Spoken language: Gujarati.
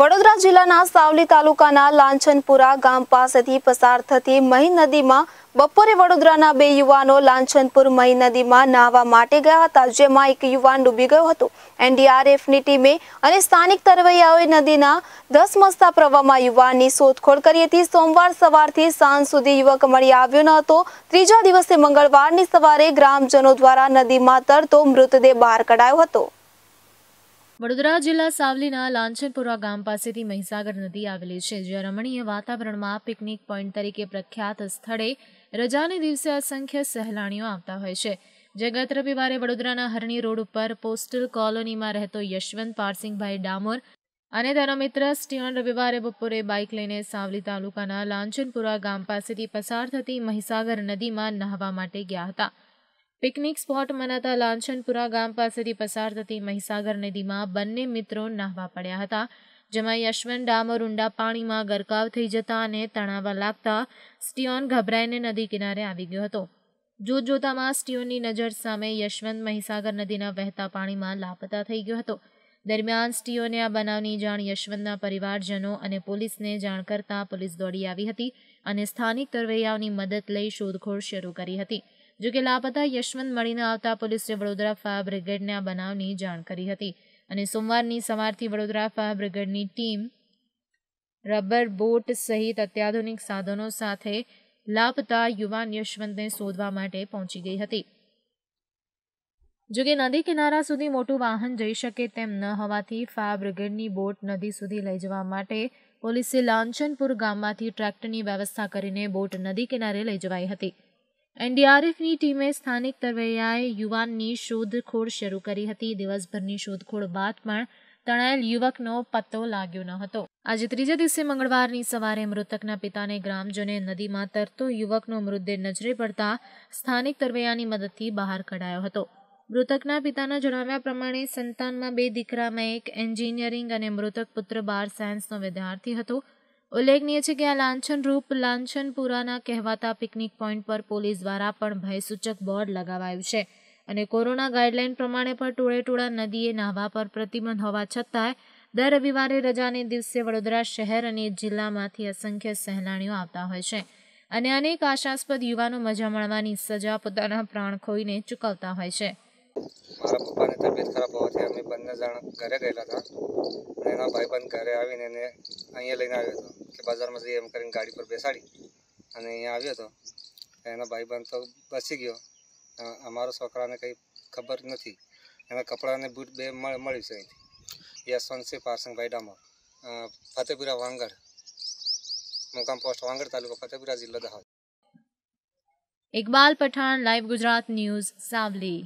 વડોદરા જિલ્લાના સાવલી તાલુકાના લાંછનપુરા ગામ પાસેથી પસાર થતી મહી નદીમાં બપોરે વડોદરાના બે યુવાનો લાંછનપુર મહી નદીમાં નાહવા માટે ગયા હતા જેમાં એક યુવાન ડૂબી ગયો હતો એનડીઆરએફની ટીમે અને સ્થાનિક તરવૈયાઓએ નદીના દસ મસ્તા પ્રવાહમાં યુવાનની શોધખોળ કરી હતી સોમવાર સવારથી સાંજ સુધી યુવક મળી આવ્યો ન હતો ત્રીજા દિવસે મંગળવારની સવારે ગ્રામજનો દ્વારા નદીમાં તરતો મૃતદેહ બહાર કઢાયો હતો વડોદરા જિલ્લા સાવલીના લાંછનપુરા ગામ પાસેથી મહીસાગર નદી આવેલી છે જે રમણીય વાતાવરણમાં પિકનિક પોઈન્ટ તરીકે પ્રખ્યાત સ્થળે રજાને દિવસે અસંખ્ય સહેલાણીઓ આવતા હોય છે જે ગત રવિવારે વડોદરાના હરણી રોડ ઉપર પોસ્ટલ કોલોનીમાં રહેતો યશવંત પારસિંગભાઈ ડામોર અને તેનો મિત્ર સ્ટીવન રવિવારે બપોરે બાઇક લઈને સાવલી તાલુકાના લાંછનપુરા ગામ પાસેથી પસાર થતી મહીસાગર નદીમાં નહાવા માટે ગયા હતા પિકનિક સ્પોટ મનાતા લાંછનપુરા ગામ પાસેથી પસાર થતી મહીસાગર નદીમાં બંને મિત્રો નાહવા પડ્યા હતા જેમાં યશવંત ડામર ઊંડા પાણીમાં ગરકાવ થઈ જતા અને તણાવવા લાગતા સ્ટીઓન ગભરાઈને નદી કિનારે આવી ગયો હતો જોતજોતામાં સ્ટીઓનની નજર સામે યશવંત મહીસાગર નદીના વહેતા પાણીમાં લાપતા થઈ ગયો હતો દરમિયાન સ્ટીઓને આ બનાવની જાણ યશવંતના પરિવારજનો અને પોલીસને જાણ કરતા પોલીસ દોડી આવી હતી અને સ્થાનિક તરવૈયાઓની મદદ લઈ શોધખોળ શરૂ કરી હતી જો કે લાપતા યશવંત મળીને આવતા પોલીસે વડોદરા ફાયર બ્રિગેડને આ બનાવની જાણ કરી હતી અને સોમવારની સવારથી વડોદરા ફાયર બ્રિગેડની ટીમ રબર બોટ સહિત અત્યાધુનિક સાધનો સાથે લાપતા યુવાન યશવંતને શોધવા માટે પહોંચી ગઈ હતી જોકે નદી કિનારા સુધી મોટું વાહન જઈ શકે તેમ ન હોવાથી ફાયર બ્રિગેડની બોટ નદી સુધી લઈ જવા માટે પોલીસે લાંચનપુર ગામમાંથી ટ્રેક્ટરની વ્યવસ્થા કરીને બોટ નદી કિનારે લઈ જવાઈ હતી એનડીઆરએફની ટીમે સ્થાનિક તરવૈયાએ યુવાનની શોધખોળ શરૂ કરી હતી દિવસભરની શોધખોળ બાદ પણ તણાયેલ યુવકનો પત્તો લાગ્યો ન હતો આજે ત્રીજા દિવસે મંગળવારની સવારે મૃતકના પિતાને ગ્રામજને નદીમાં તરતો યુવકનો મૃતદેહ નજરે પડતા સ્થાનિક તરવૈયાની મદદથી બહાર કઢાયો હતો મૃતકના પિતાના જણાવ્યા પ્રમાણે સંતાનમાં બે દીકરામાં એક એન્જિનિયરિંગ અને મૃતક પુત્ર બાર સાયન્સનો વિદ્યાર્થી હતો ઉલ્લેખનીય છે કે આ લાંછનરૂપ લાંછનપુરાના કહેવાતા પિકનિક પોઈન્ટ પર પોલીસ દ્વારા પણ ભયસૂચક બોર્ડ લગાવાયું છે અને કોરોના ગાઈડલાઈન પ્રમાણે પણ ટોળેટોળા નદીએ નાહવા પર પ્રતિબંધ હોવા છતાંય દર રવિવારે રજાને દિવસે વડોદરા શહેર અને જિલ્લામાંથી અસંખ્ય સહેલાણીઓ આવતા હોય છે અને અનેક આશાસ્પદ યુવાનો મજા મળવાની સજા પોતાના પ્રાણ ખોઈને ચૂકવતા હોય છે મારા પપ્પાની તબિયત ખરાબ હોવાથી અમે બંને જણ ઘરે ગયેલા હતા અને એના ભાઈબંધ ઘરે આવીને એને અહીંયા લઈને આવ્યો હતો કે બજારમાં જઈએ એમ કરીને ગાડી પર બેસાડી અને અહીંયા આવ્યો હતો એનો ભાઈબંધ તો બસી ગયો અમારા છોકરાને કંઈ ખબર નથી એના કપડાને બૂટ બે મળ્યું છે અહીંથી યશવંતસિંહ પારસંગભાઈ ડામોર ફતેપુરા વાંગડ મુકામ પોસ્ટ વાંગડ તાલુકો ફતેપુરા જિલ્લો દાહોદ ઇકબાલ પઠાણ લાઈવ ગુજરાત ન્યૂઝ સાવલી